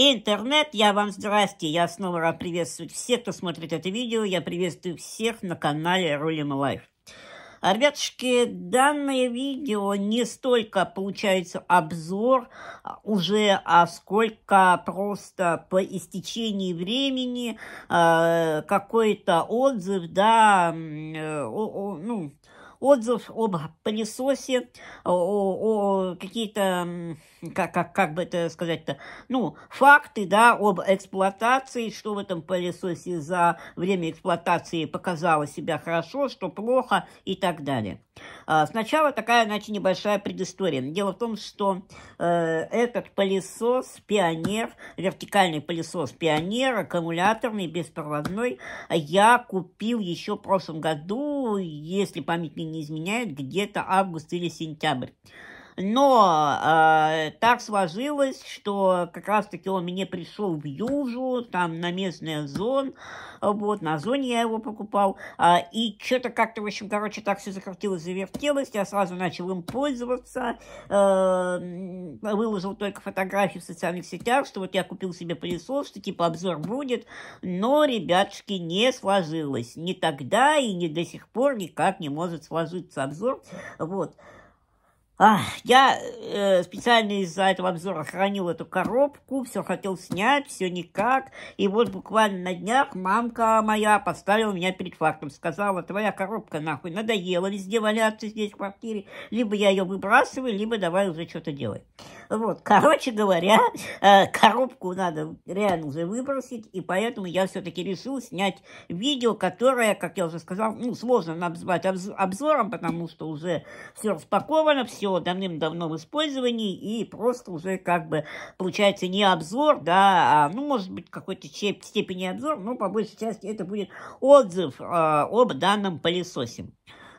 Интернет, я вам здрасте, я снова рад приветствовать всех, кто смотрит это видео, я приветствую всех на канале Рулим Лайф. Ребятушки, данное видео не столько получается обзор а уже, а сколько просто по истечении времени э, какой-то отзыв, да, э, о, о, ну, отзыв об пылесосе, о, о, о какие-то как, как, как бы это сказать-то, ну, факты, да, об эксплуатации, что в этом пылесосе за время эксплуатации показало себя хорошо, что плохо и так далее. А, сначала такая, значит, небольшая предыстория. Дело в том, что э, этот пылесос Пионер, вертикальный пылесос Пионер, аккумуляторный, беспроводной, я купил еще в прошлом году, если память мне не изменяет, где-то август или сентябрь. Но э, так сложилось, что как раз-таки он мне пришел в Южу, там на местный зон, а, вот, на зоне я его покупал, э, и что-то как-то, в общем, короче, так все закрутилось, завертелось, я сразу начал им пользоваться, э, выложил только фотографии в социальных сетях, что вот я купил себе пылесос, что типа обзор будет, но, ребятушки, не сложилось, ни тогда и не до сих пор никак не может сложиться обзор, вот, а, я э, специально из-за этого обзора хранил эту коробку, все хотел снять, все никак. И вот буквально на днях мамка моя поставила меня перед фактом. Сказала, твоя коробка нахуй надоела везде валяться здесь в квартире. Либо я ее выбрасываю, либо давай уже что-то делай. Вот, короче говоря, э, коробку надо реально уже выбросить, и поэтому я все-таки решил снять видео, которое, как я уже сказал, ну, сложно назвать обзором, потому что уже все распаковано, все давным-давно в использовании, и просто уже как бы получается не обзор, да, а, ну, может быть, какой-то степени обзор, но по большей части это будет отзыв э, об данном пылесосе.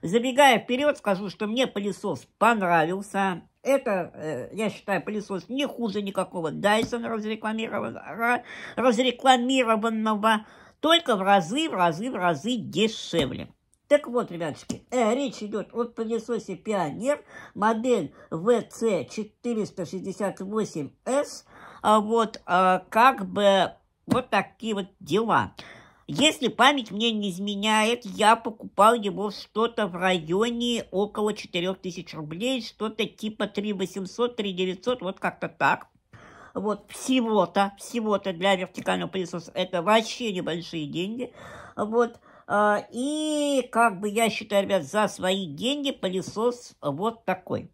Забегая вперед, скажу, что мне пылесос понравился. Это, э, я считаю, пылесос не хуже никакого Дайсона разрекламированного, разрекламированного только в разы, в разы, в разы дешевле. Так вот, ребятушки, э, речь идет о пылесосе Пионер, модель VC468S, а вот э, как бы вот такие вот дела. Если память мне не изменяет, я покупал его что-то в районе около 4000 рублей, что-то типа 3800, 3900, вот как-то так. Вот всего-то, всего-то для вертикального пылесоса это вообще небольшие деньги. Вот. А, и как бы я считаю, ребят, за свои деньги пылесос вот такой.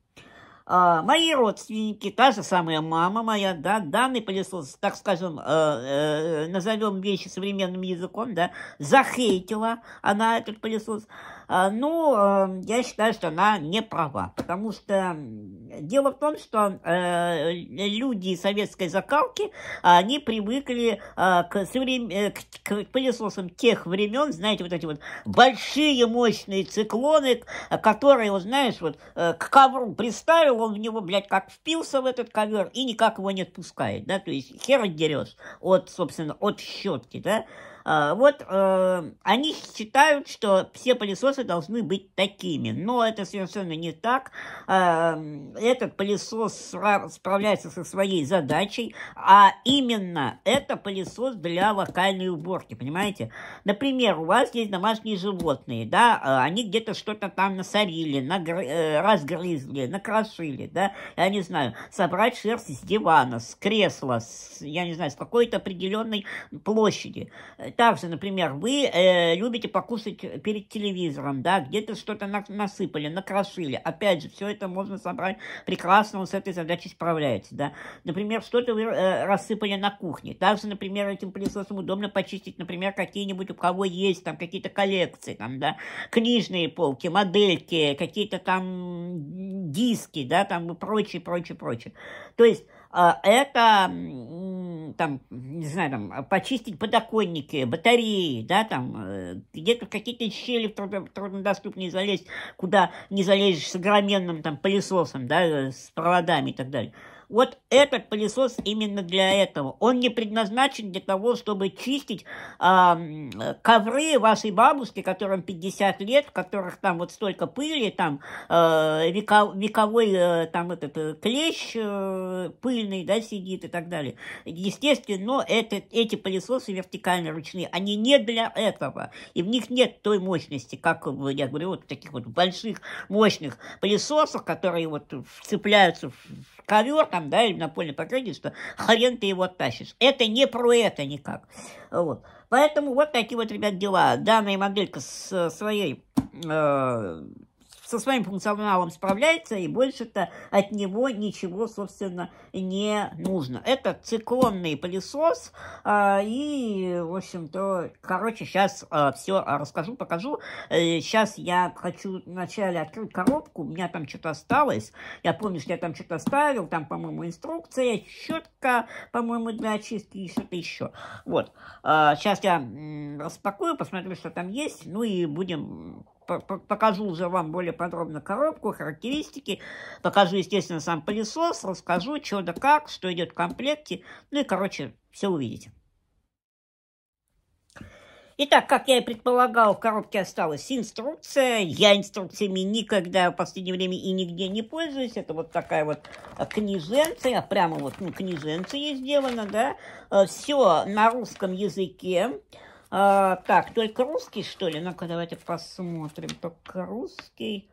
А, мои родственники, та же самая мама моя, да, данный пылесос, так скажем, э, э, назовем вещи современным языком, да, захейтила она этот пылесос. А, ну, эм, я считаю, что она не права, потому что дело в том, что э, люди советской закалки, они привыкли а, к, соврем... Э, к пылесосам тех времен, знаете, вот эти вот большие мощные циклоны, а, которые, вот, знаешь, вот э, к ковру приставил, он в него, блядь, как впился в этот ковер и никак его не отпускает, да, то есть хер дерешь от, собственно, от щетки, да, а, вот э, они считают, что все пылесосы должны быть такими, но это совершенно не так. А, этот пылесос справляется со своей задачей, а именно это пылесос для локальной уборки, понимаете? Например, у вас есть домашние животные, да, а они где-то что-то там насорили, нагр... Э, разгрызли, накрошили, да, я не знаю, собрать шерсть с дивана, с кресла, с, я не знаю, с какой-то определенной площади также, например, вы э, любите покушать перед телевизором, да, где-то что-то на, насыпали, накрошили. Опять же, все это можно собрать прекрасно, он с этой задачей справляется, да. Например, что-то вы э, рассыпали на кухне. Также, например, этим пылесосом удобно почистить, например, какие-нибудь, у кого есть там какие-то коллекции, там, да, книжные полки, модельки, какие-то там диски, да, там и прочее, прочее, прочее. То есть а, это там, не знаю, там, почистить подоконники, батареи, да, там, э, где-то какие-то щели труднодоступные залезть, куда не залезешь с огроменным там пылесосом, да, э, с проводами и так далее. Вот этот пылесос именно для этого. Он не предназначен для того, чтобы чистить а, ковры вашей бабушки, которым 50 лет, в которых там вот столько пыли, там э, века, вековой э, там этот э, клещ э, пыльный, да, сидит и так далее. Естественно, но это, эти пылесосы вертикально ручные, они не для этого. И в них нет той мощности, как, э, я говорю, вот таких вот больших мощных пылесосов, которые вот цепляются. в ковер там, да, или напольное покровительство, хрен ты его тащишь. Это не про это никак. Вот. Поэтому вот такие вот, ребят, дела. Данная моделька с своей э, со своим функционалом справляется, и больше-то от него ничего, собственно, не нужно. Это циклонный пылесос, а, и, в общем-то, короче, сейчас а, все расскажу, покажу. Сейчас э, я хочу вначале открыть коробку, у меня там что-то осталось. Я помню, что я там что-то оставил, там, по-моему, инструкция, щетка, по-моему, для очистки и что-то еще. Вот. Сейчас а, я распакую, посмотрю, что там есть, ну и будем покажу уже вам более подробно коробку, характеристики, покажу, естественно, сам пылесос, расскажу, что да как, что идет в комплекте, ну и, короче, все увидите. Итак, как я и предполагал, в коробке осталась инструкция. Я инструкциями никогда в последнее время и нигде не пользуюсь. Это вот такая вот книженция, прямо вот ну, книженция сделана, да. Все на русском языке. А, так, только русский, что ли? Ну-ка, давайте посмотрим. Только русский.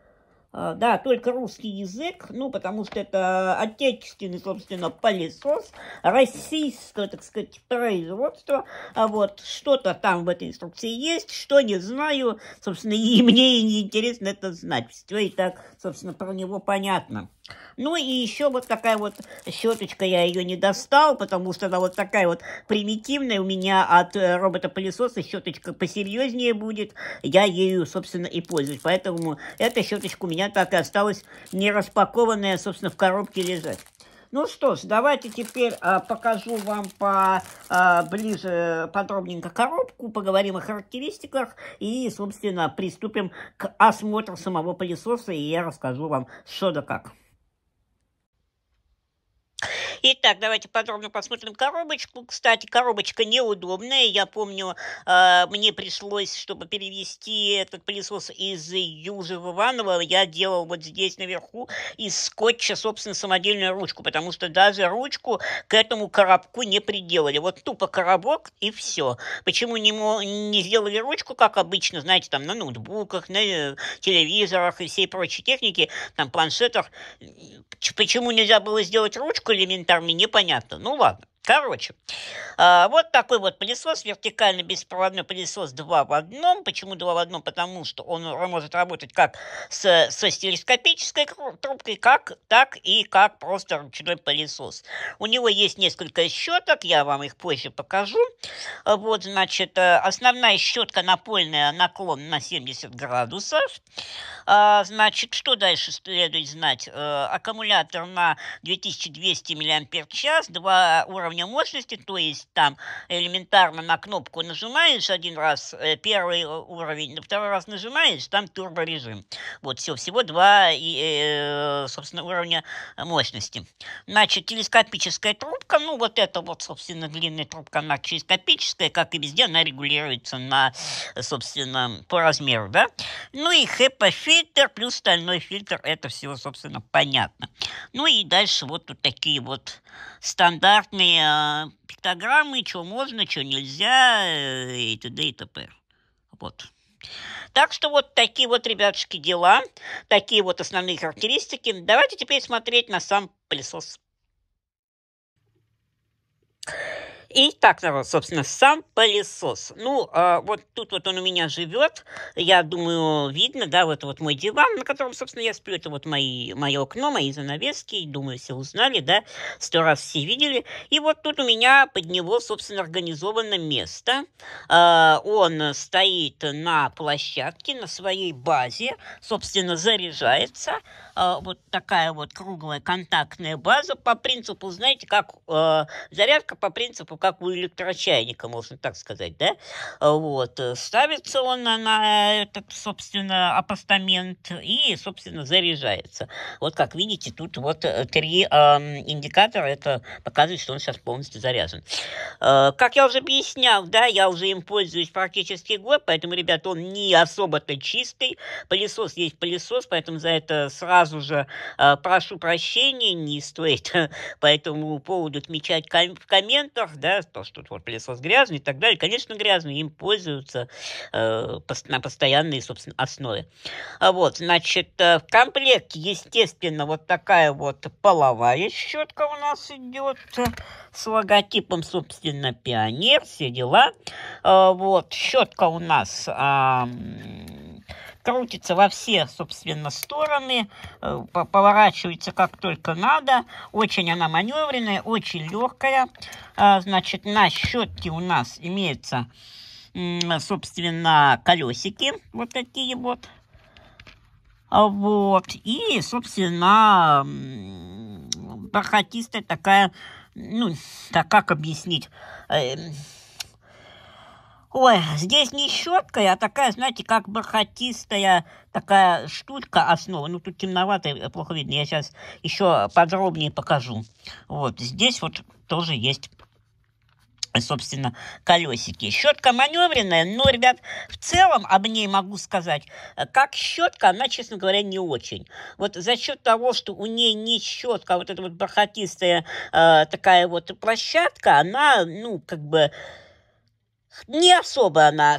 А, да, только русский язык, ну, потому что это отечественный, собственно, пылесос российского, так сказать, производства. А вот что-то там в этой инструкции есть, что не знаю, собственно, и мне и не интересно это знать. Все и так, собственно, про него понятно. Ну и еще вот такая вот щеточка, я ее не достал, потому что она вот такая вот примитивная у меня от э, робота-пылесоса, щеточка посерьезнее будет, я ею, собственно, и пользуюсь. Поэтому эта щеточка у меня так и осталась не распакованная, собственно, в коробке лежать. Ну что ж, давайте теперь а, покажу вам по, а, ближе подробненько коробку, поговорим о характеристиках и, собственно, приступим к осмотру самого пылесоса, и я расскажу вам, что да как. Итак, давайте подробно посмотрим коробочку. Кстати, коробочка неудобная. Я помню, а, мне пришлось, чтобы перевести этот пылесос из Южи в Иваново, я делал вот здесь наверху из скотча, собственно, самодельную ручку, потому что даже ручку к этому коробку не приделали. Вот тупо коробок и все. Почему не, не сделали ручку, как обычно, знаете, там на ноутбуках, на э, телевизорах и всей прочей технике, там планшетах. Почему нельзя было сделать ручку элементарно? там мне непонятно. Ну ладно. Короче, а, вот такой вот пылесос, вертикальный беспроводной пылесос 2 в одном. Почему 2 в одном? Потому что он может работать как с, со стереоскопической трубкой, как, так и как просто ручной пылесос. У него есть несколько щеток, я вам их позже покажу. Вот, значит, э, основная щетка напольная, наклон на 70 градусов. А, значит, что дальше следует знать? Э, аккумулятор на 2200 мАч, два уровня уровня мощности, то есть там элементарно на кнопку нажимаешь один раз, э, первый э, уровень, на второй раз нажимаешь, там турборежим. Вот все, всего два, и, э, собственно, уровня мощности. Значит, телескопическая трубка, ну вот это вот, собственно, длинная трубка, она телескопическая, как и везде, она регулируется на, собственно, по размеру, да? Ну и HEPA-фильтр плюс стальной фильтр, это все, собственно, понятно. Ну и дальше вот тут такие вот стандартные изучение э, пиктограммы, что можно, что нельзя э, и т.д. и т.п. Вот. Так что вот такие вот, ребятушки, дела, такие вот основные характеристики. Давайте теперь смотреть на сам пылесос. И так, народ, собственно, сам пылесос. Ну, а, вот тут вот он у меня живет. Я думаю, видно, да, вот, вот мой диван, на котором, собственно, я сплю. Это вот мои, мое окно, мои занавески. Думаю, все узнали, да, сто раз все видели. И вот тут у меня под него, собственно, организовано место. А, он стоит на площадке, на своей базе, собственно, заряжается. А, вот такая вот круглая контактная база по принципу, знаете, как зарядка по принципу как у электрочайника, можно так сказать, да? А вот. Э, ставится он на этот, собственно, апостамент и, собственно, заряжается. Вот, как видите, тут вот э, три э, индикатора. Это показывает, что он сейчас полностью заряжен. Э, как я уже объяснял, да, я уже им пользуюсь практически год, поэтому, ребят, он не особо-то чистый. Пылесос есть пылесос, поэтому за это сразу же э, прошу прощения, не стоит по этому поводу отмечать в комментах, да, да, то, что вот пылесос грязный и так далее. Конечно, грязный, им пользуются э, на постоянной, собственно, основе. А вот, значит, э, в комплекте, естественно, вот такая вот половая щетка у нас идет с логотипом, собственно, пионер, все дела. А, вот, щетка у нас... А, крутится во все, собственно, стороны, э, поворачивается как только надо. Очень она маневренная, очень легкая. А, значит, на щетке у нас имеются, собственно, колесики. Вот такие вот. А вот. И, собственно, бархатистая такая, ну, так как объяснить эм, Ой, здесь не щетка, а такая, знаете, как бархатистая такая штучка основа. Ну, тут темновато, э, плохо видно. Я сейчас еще подробнее покажу. Вот, здесь вот тоже есть собственно, колесики. Щетка маневренная, но, ребят, в целом об ней могу сказать, э, как щетка, она, честно говоря, не очень. Вот за счет того, что у ней не щетка, а вот эта вот бархатистая э, такая вот площадка, она, ну, как бы не особо она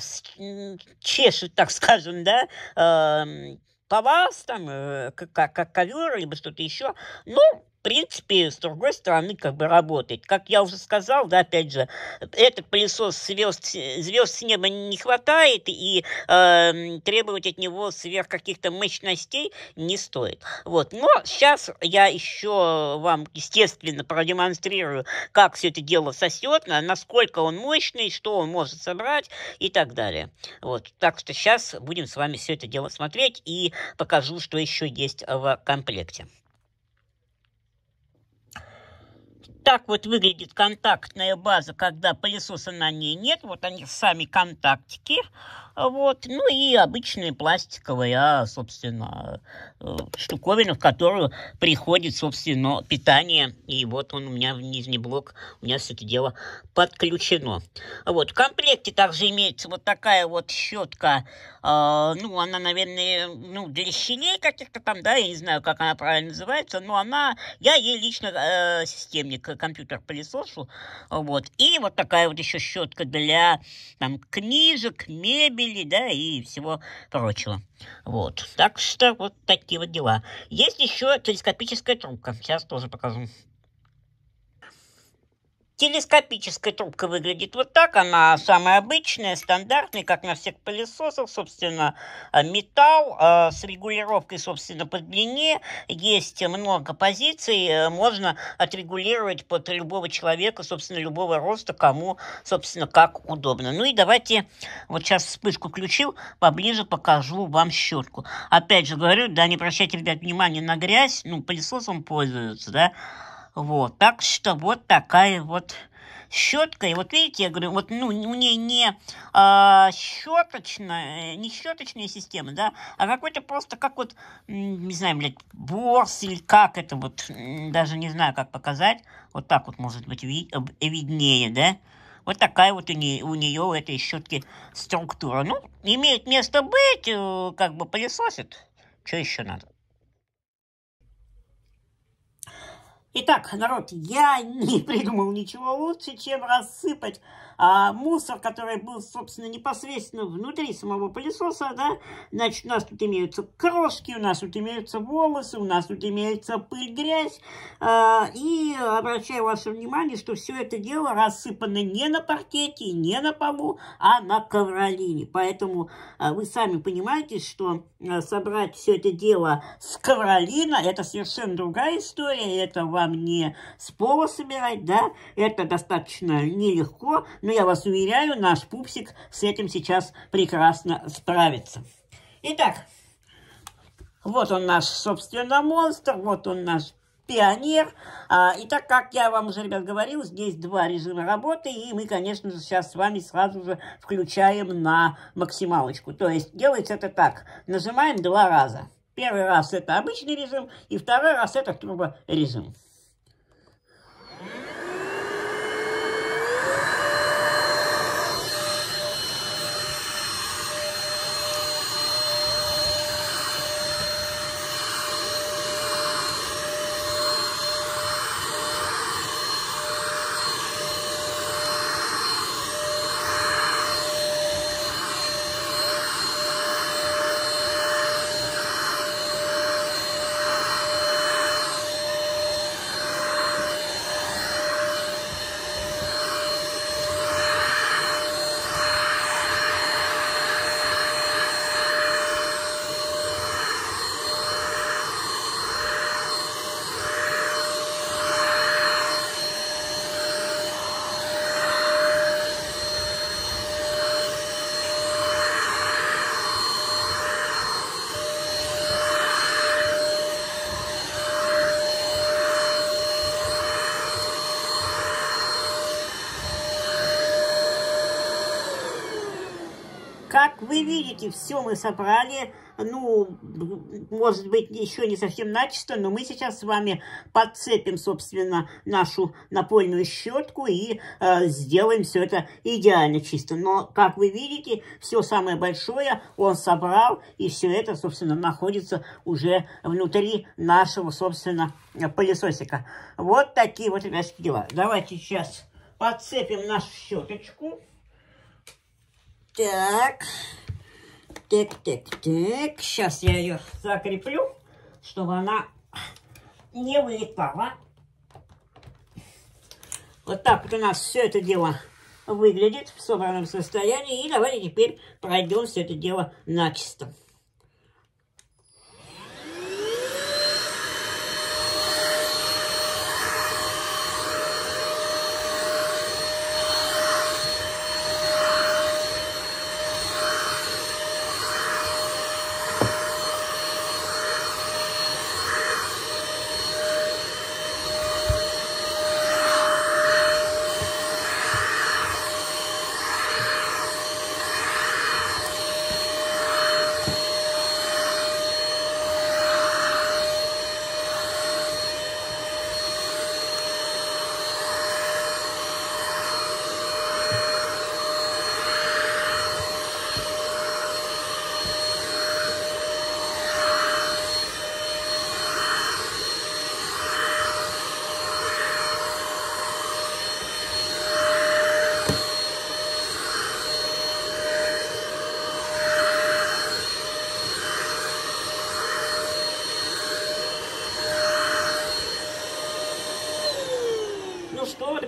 чешет, так скажем, да, эм, по вас, там, э, как, как ковер, либо что-то еще. Ну, принципе, с другой стороны, как бы работает. Как я уже сказал, да, опять же, этот пылесос звезд, звезд с неба не хватает, и э, требовать от него сверх каких-то мощностей не стоит. Вот. Но сейчас я еще вам, естественно, продемонстрирую, как все это дело сосет, насколько он мощный, что он может собрать и так далее. Вот. Так что сейчас будем с вами все это дело смотреть и покажу, что еще есть в комплекте. так вот выглядит контактная база, когда пылесоса на ней нет. Вот они сами контактики. А вот. Ну и обычная пластиковая, собственно, э, штуковина, в которую приходит, собственно, питание. И вот он у меня в нижний блок, у меня все это дело подключено. Вот. В комплекте также имеется вот такая вот щетка. Э, а, ну, она, наверное, ну, для щелей каких-то там, да, я не знаю, как она правильно называется, но она, я ей лично э, системник, э, компьютер пылесошу. Вот. И вот такая вот еще щетка для там книжек, мебели, мебели, да, и всего прочего. Вот. Так что вот такие вот дела. Есть еще телескопическая трубка. Сейчас тоже покажу телескопическая трубка выглядит вот так. Она самая обычная, стандартная, как на всех пылесосах, собственно, э, металл э, с регулировкой, собственно, по длине. Есть много позиций, э, можно отрегулировать под любого человека, собственно, любого роста, кому, собственно, как удобно. Ну и давайте, вот сейчас вспышку включил, поближе покажу вам щетку. Опять же говорю, да, не обращайте, ребят, внимания на грязь, ну, пылесосом пользуются, да, вот, так что вот такая вот щетка. И вот видите, я говорю, вот ну, у нее не а, щеточная, не щеточная система, да, а какой-то просто как вот, не знаю, блядь, борс или как это вот, даже не знаю, как показать. Вот так вот может быть ви э, виднее, да. Вот такая вот у нее, у нее у этой щетки структура. Ну, имеет место быть, э, как бы пылесосит. Что еще надо? Итак, народ, я не придумал ничего лучше, чем рассыпать а мусор, который был, собственно, непосредственно внутри самого пылесоса, да, значит, у нас тут имеются крошки, у нас тут имеются волосы, у нас тут имеется пыль, грязь, а, и обращаю ваше внимание, что все это дело рассыпано не на паркете, не на полу, а на ковролине, поэтому а, вы сами понимаете, что а, собрать все это дело с ковролина, это совершенно другая история, это вам не с пола собирать, да, это достаточно нелегко, но ну, я вас уверяю, наш пупсик с этим сейчас прекрасно справится. Итак, вот он наш, собственно, монстр, вот он наш пионер. А, и как я вам уже, ребят, говорил, здесь два режима работы, и мы, конечно же, сейчас с вами сразу же включаем на максималочку. То есть делается это так. Нажимаем два раза. Первый раз это обычный режим, и второй раз это турбо режим. вы видите, все мы собрали, ну, может быть, еще не совсем начисто, но мы сейчас с вами подцепим, собственно, нашу напольную щетку и э, сделаем все это идеально чисто. Но, как вы видите, все самое большое он собрал, и все это, собственно, находится уже внутри нашего, собственно, пылесосика. Вот такие вот, ребятки, дела. Давайте сейчас подцепим нашу щеточку. Так тык, тык, тык. Сейчас я ее закреплю, чтобы она не вылетала. Вот так вот у нас все это дело выглядит в собранном состоянии. И давайте теперь пройдем все это дело начисто.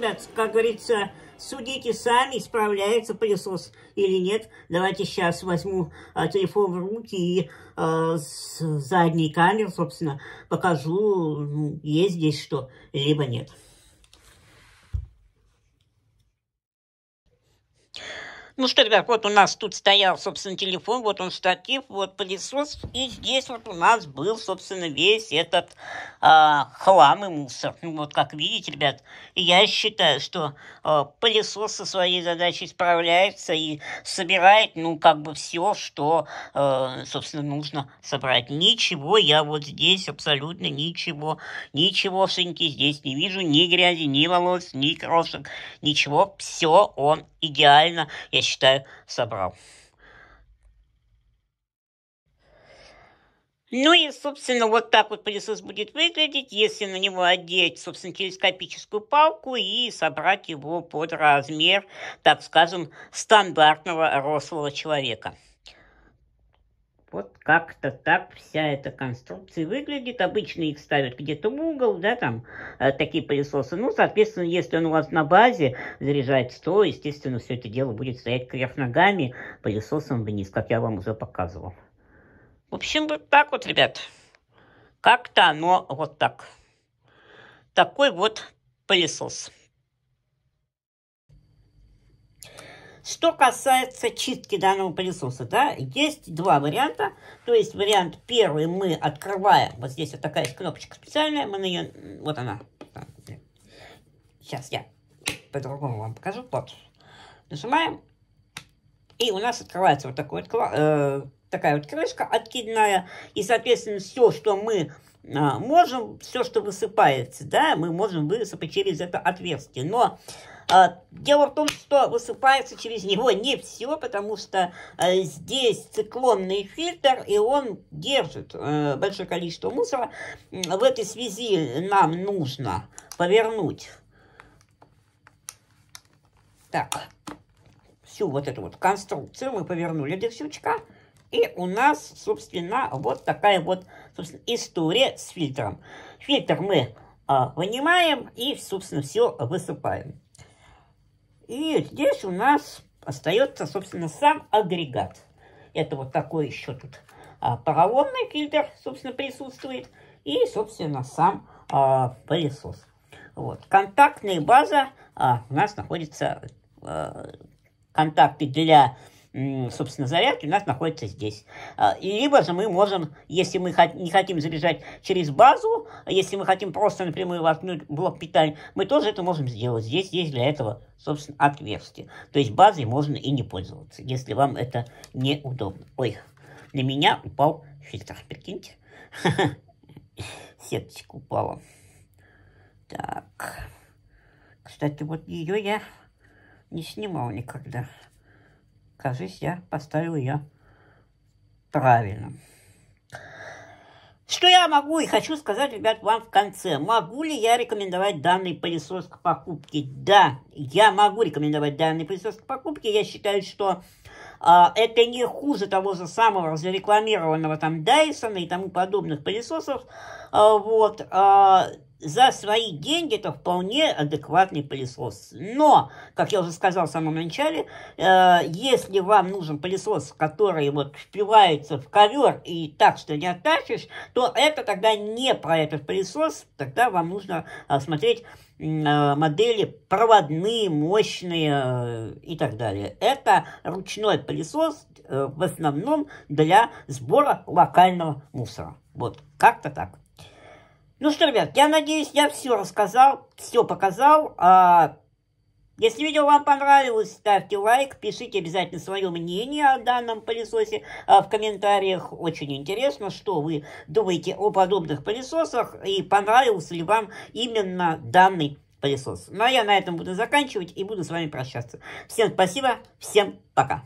надо, как говорится, судите сами, справляется пылесос или нет. Давайте сейчас возьму а, телефон в руки и а, с задней камеры, собственно, покажу, ну, есть здесь что, либо нет. Ну что, ребят, вот у нас тут стоял, собственно, телефон, вот он штатив, вот пылесос, и здесь вот у нас был, собственно, весь этот а, хлам и мусор. Ну, вот как видите, ребят, я считаю, что а, пылесос со своей задачей справляется и собирает, ну, как бы все, что, а, собственно, нужно собрать. Ничего я вот здесь абсолютно ничего, ничего, ничегошеньки здесь не вижу, ни грязи, ни волос, ни крошек, ничего. Все он идеально, я считаю, собрал. Ну и, собственно, вот так вот пылесос будет выглядеть, если на него одеть, собственно, телескопическую палку и собрать его под размер, так скажем, стандартного рослого человека. Вот как-то так вся эта конструкция выглядит. Обычно их ставят где-то в угол, да, там э, такие пылесосы. Ну, соответственно, если он у вас на базе заряжается, то, естественно, все это дело будет стоять кверх ногами пылесосом вниз, как я вам уже показывал. В общем, вот так вот, ребят. Как-то оно вот так. Такой вот пылесос. Что касается чистки данного пылесоса, да, есть два варианта. То есть вариант первый мы открываем, вот здесь вот такая есть кнопочка специальная, мы на нее, вот она. Сейчас я по-другому вам покажу. Вот. Нажимаем. И у нас открывается вот такой вот, э, такая вот крышка откидная. И, соответственно, все, что мы а, можем, все, что высыпается, да, мы можем высыпать через это отверстие. Но а, дело в том, что высыпается через него не все, потому что э, здесь циклонный фильтр, и он держит э, большое количество мусора. В этой связи нам нужно повернуть так, всю вот эту вот конструкцию мы повернули до всючка. И у нас, собственно, вот такая вот история с фильтром. Фильтр мы а, вынимаем и, собственно, все высыпаем. И здесь у нас остается, собственно, сам агрегат. Это вот такой еще тут а, поролонный фильтр, собственно, присутствует. И, собственно, сам а, пылесос. Вот. Контактная база а, у нас находится... А, контакты для собственно, зарядки у нас находится здесь. А, и либо же мы можем, если мы не хотим заряжать через базу, а если мы хотим просто напрямую воткнуть блок питания, мы тоже это можем сделать. Здесь есть для этого, собственно, отверстие. То есть базой можно и не пользоваться, если вам это неудобно. Ой, на меня упал фильтр, прикиньте. Сеточка упала. Так. Кстати, вот ее я не снимал никогда. Кажись, я поставил ее правильно. Что я могу и хочу сказать, ребят, вам в конце. Могу ли я рекомендовать данный пылесос к покупке? Да, я могу рекомендовать данный пылесос к покупке. Я считаю, что э, это не хуже того же самого зарекламированного там Дайсона и тому подобных пылесосов. Э, вот, э, за свои деньги это вполне адекватный пылесос. Но, как я уже сказал в самом начале, э, если вам нужен пылесос, который вот впивается в ковер и так, что не оттащишь, то это тогда не про этот пылесос, тогда вам нужно э, смотреть э, модели проводные, мощные э, и так далее. Это ручной пылесос э, в основном для сбора локального мусора. Вот, как-то так. Ну что, ребят, я надеюсь, я все рассказал, все показал. А, если видео вам понравилось, ставьте лайк, пишите обязательно свое мнение о данном пылесосе а, в комментариях. Очень интересно, что вы думаете о подобных пылесосах и понравился ли вам именно данный пылесос. Ну а я на этом буду заканчивать и буду с вами прощаться. Всем спасибо, всем пока.